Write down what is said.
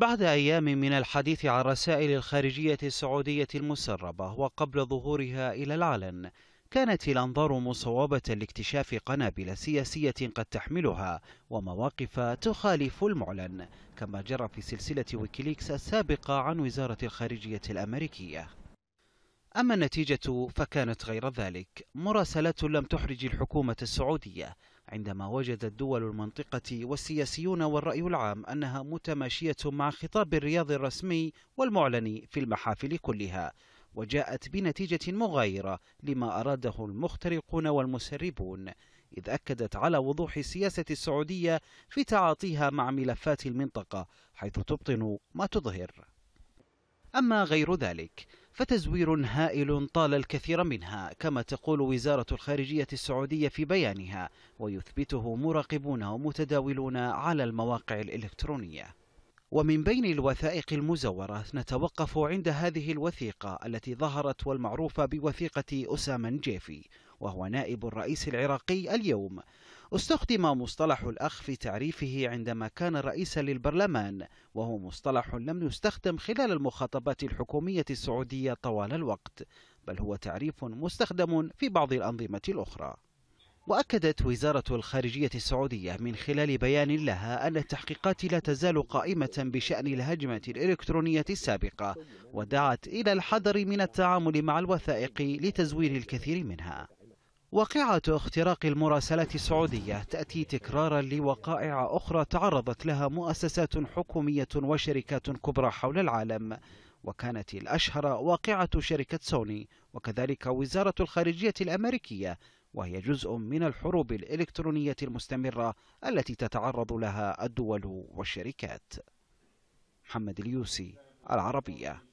بعد أيام من الحديث عن رسائل الخارجية السعودية المسربة وقبل ظهورها إلى العلن كانت الأنظار مصوبة لاكتشاف قنابل سياسية قد تحملها ومواقف تخالف المعلن كما جرى في سلسلة ويكيليكس السابقة عن وزارة الخارجية الأمريكية أما النتيجة فكانت غير ذلك مراسلات لم تحرج الحكومة السعودية عندما وجدت دول المنطقة والسياسيون والرأي العام أنها متماشية مع خطاب الرياض الرسمي والمعلن في المحافل كلها وجاءت بنتيجة مغايرة لما أراده المخترقون والمسربون إذ أكدت على وضوح السياسة السعودية في تعاطيها مع ملفات المنطقة حيث تبطن ما تظهر أما غير ذلك فتزوير هائل طال الكثير منها كما تقول وزارة الخارجية السعودية في بيانها ويثبته مراقبون ومتداولون على المواقع الإلكترونية ومن بين الوثائق المزورة نتوقف عند هذه الوثيقة التي ظهرت والمعروفة بوثيقة أسامة جيفي وهو نائب الرئيس العراقي اليوم استخدم مصطلح الأخ في تعريفه عندما كان رئيسا للبرلمان وهو مصطلح لم يستخدم خلال المخاطبات الحكومية السعودية طوال الوقت بل هو تعريف مستخدم في بعض الأنظمة الأخرى وأكدت وزارة الخارجية السعودية من خلال بيان لها أن التحقيقات لا تزال قائمة بشأن الهجمة الإلكترونية السابقة ودعت إلى الحذر من التعامل مع الوثائق لتزوير الكثير منها واقعة اختراق المراسلات السعودية تأتي تكرارا لوقائع أخرى تعرضت لها مؤسسات حكومية وشركات كبرى حول العالم وكانت الأشهر واقعة شركة سوني وكذلك وزارة الخارجية الأمريكية وهي جزء من الحروب الإلكترونية المستمرة التي تتعرض لها الدول والشركات محمد اليوسي العربية